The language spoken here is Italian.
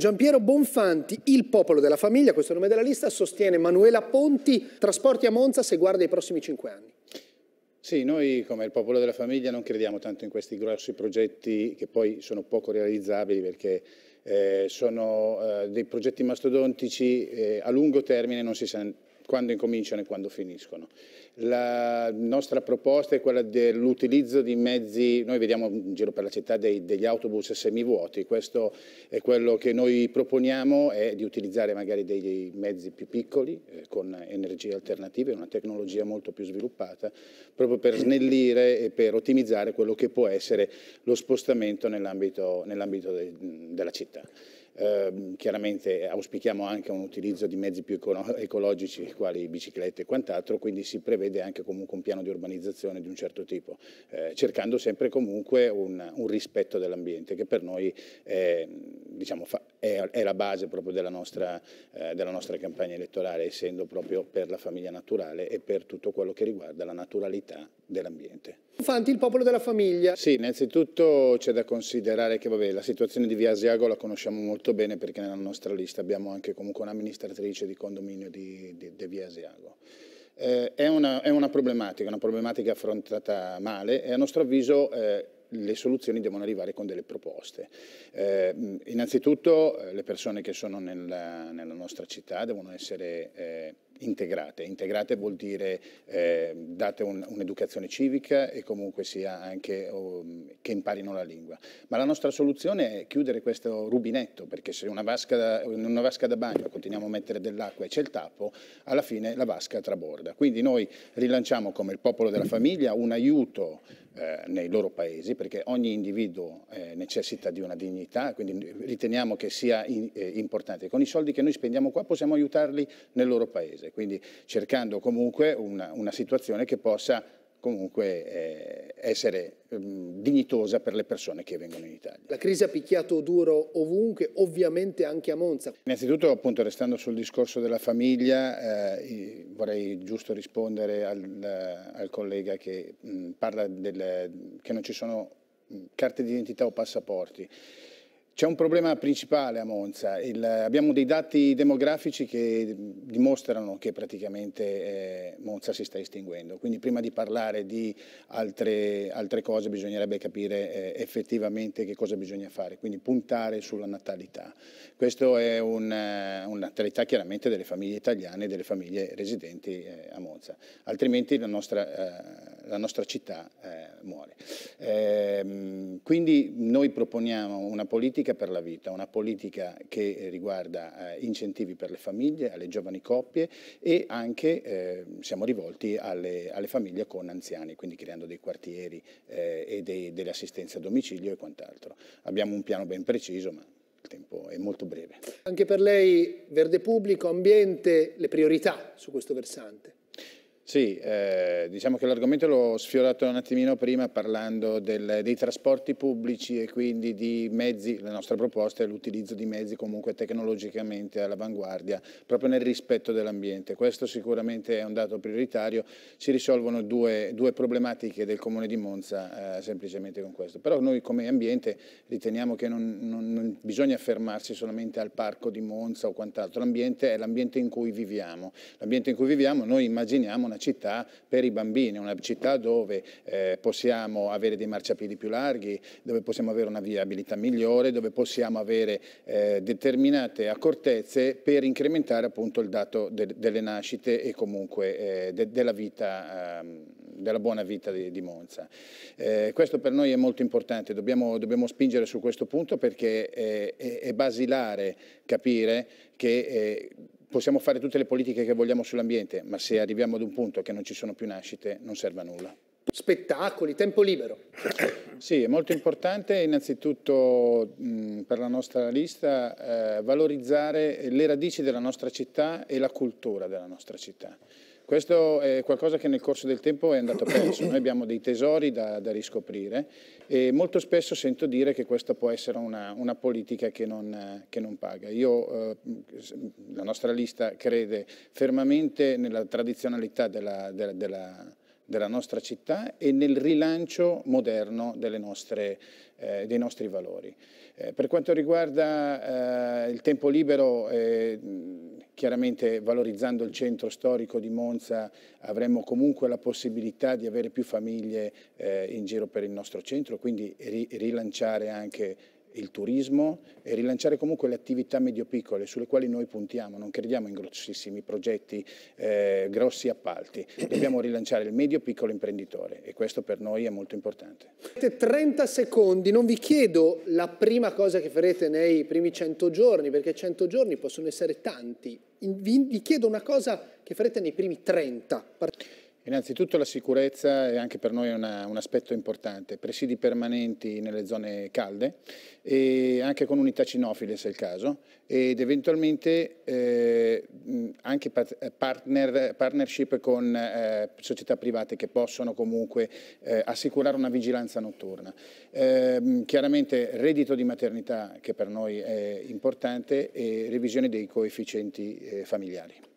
Giampiero Bonfanti, il popolo della famiglia, questo è il nome della lista, sostiene Manuela Ponti, trasporti a Monza se guarda i prossimi cinque anni. Sì, noi come il popolo della famiglia non crediamo tanto in questi grossi progetti che poi sono poco realizzabili perché eh, sono eh, dei progetti mastodontici eh, a lungo termine non si sa quando incominciano e quando finiscono. La nostra proposta è quella dell'utilizzo di mezzi, noi vediamo in giro per la città dei, degli autobus semivuoti, questo è quello che noi proponiamo, è di utilizzare magari dei mezzi più piccoli, eh, con energie alternative, una tecnologia molto più sviluppata, proprio per snellire e per ottimizzare quello che può essere lo spostamento nell'ambito nell della città. Ehm, chiaramente auspichiamo anche un utilizzo di mezzi più ecologici, quali biciclette e quant'altro, quindi si prevede anche comunque un piano di urbanizzazione di un certo tipo, eh, cercando sempre comunque un, un rispetto dell'ambiente che per noi è, diciamo, fa, è, è la base proprio della nostra, eh, della nostra campagna elettorale, essendo proprio per la famiglia naturale e per tutto quello che riguarda la naturalità dell'ambiente. Infanti, il popolo della famiglia. Sì, innanzitutto c'è da considerare che vabbè, la situazione di Via Asiago la conosciamo molto molto bene perché nella nostra lista abbiamo anche comunque un'amministratrice di condominio di, di, di Via Asiago. Eh, è, una, è, una, problematica, una problematica affrontata male e a nostro avviso eh, le soluzioni devono arrivare con delle proposte. Eh, innanzitutto eh, le persone che sono nella, nella nostra città devono essere eh, integrate. Integrate vuol dire eh, date un'educazione civica e comunque sia anche um, che imparino la lingua. Ma la nostra soluzione è chiudere questo rubinetto, perché se una vasca in una vasca da bagno continuiamo a mettere dell'acqua e c'è il tappo, alla fine la vasca traborda. Quindi noi rilanciamo come il popolo della famiglia un aiuto eh, nei loro paesi, perché ogni individuo eh, necessita di una dignità, quindi riteniamo che sia in, eh, importante. Con i soldi che noi spendiamo qua possiamo aiutarli nel loro paese, quindi cercando comunque una, una situazione che possa comunque eh, essere mh, ehm, dignitosa per le persone che vengono in Italia. La crisi ha picchiato duro ovunque, ovviamente anche a Monza. Innanzitutto, appunto, restando sul discorso della famiglia, eh, vorrei giusto rispondere al, al collega che mh, parla del, che non ci sono carte d'identità o passaporti. C'è un problema principale a Monza, Il, abbiamo dei dati demografici che dimostrano che praticamente eh, Monza si sta estinguendo, quindi prima di parlare di altre, altre cose bisognerebbe capire eh, effettivamente che cosa bisogna fare, quindi puntare sulla natalità. Questa è una, eh, una natalità chiaramente delle famiglie italiane e delle famiglie residenti eh, a Monza, altrimenti la nostra, eh, la nostra città eh, muore. Ehm, quindi noi proponiamo una politica politica per la vita, una politica che eh, riguarda eh, incentivi per le famiglie, alle giovani coppie e anche eh, siamo rivolti alle, alle famiglie con anziani, quindi creando dei quartieri e dei, delle assistenze a domicilio e quant'altro. Abbiamo un piano ben preciso, ma il tempo è molto breve. Anche per lei verde pubblico, ambiente, le priorità su questo versante? Sì, eh, diciamo che l'argomento l'ho sfiorato un attimino prima parlando del, dei trasporti pubblici e quindi di mezzi, la nostra proposta è l'utilizzo di mezzi comunque tecnologicamente all'avanguardia, proprio nel rispetto dell'ambiente. Questo sicuramente è un dato prioritario, si risolvono due, due problematiche del Comune di Monza eh, semplicemente con questo. Però noi come ambiente riteniamo che non, non, non bisogna fermarsi solamente al parco di Monza o quant'altro, l'ambiente è l'ambiente in cui viviamo, l'ambiente in cui viviamo noi immaginiamo una città per i bambini, una città dove eh, possiamo avere dei marciapiedi più larghi, dove possiamo avere una viabilità migliore, dove possiamo avere eh, determinate accortezze per incrementare appunto il dato de delle nascite e comunque eh, de della, vita, ehm, della buona vita di, di Monza. Eh, questo per noi è molto importante, dobbiamo, dobbiamo spingere su questo punto perché è, è, è basilare capire che eh, possiamo fare tutte le politiche che vogliamo sull'ambiente, ma se arriviamo ad un punto che non ci sono più nascite, non serve a nulla. Spettacoli, tempo libero. Sì, è molto importante innanzitutto mh, per la nostra lista eh, valorizzare le radici della nostra città e la cultura della nostra città. Questo è qualcosa che nel corso del tempo è andato perso, noi abbiamo dei tesori da, da riscoprire e molto spesso sento dire che questa può essere una, una politica che non, che non, paga. Io, eh, la nostra lista crede fermamente nella tradizionalità della, della, della della nostra città e nel rilancio moderno nostre, eh, dei nostri valori. Eh, per quanto riguarda eh, il tempo libero, eh, chiaramente valorizzando il centro storico di Monza avremo comunque la possibilità di avere più famiglie eh, in giro per il nostro centro, quindi ri rilanciare anche il turismo e rilanciare comunque le attività medio-piccole sulle quali noi puntiamo, non crediamo in grossissimi progetti, eh, grossi appalti, dobbiamo rilanciare il medio-piccolo imprenditore e questo per noi è molto importante. 30 secondi, non vi chiedo la prima cosa che farete nei primi 100 giorni, perché 100 giorni possono essere tanti, vi, vi chiedo una cosa che farete nei primi 30. Innanzitutto la sicurezza è anche per noi una, un aspetto importante, presidi permanenti nelle zone calde e anche con unità cinofile se è il caso ed eventualmente eh, anche partner, partnership con eh, società private che possono comunque eh, assicurare una vigilanza notturna. Ehm, chiaramente reddito di maternità che per noi è importante e revisione dei coefficienti eh, familiari.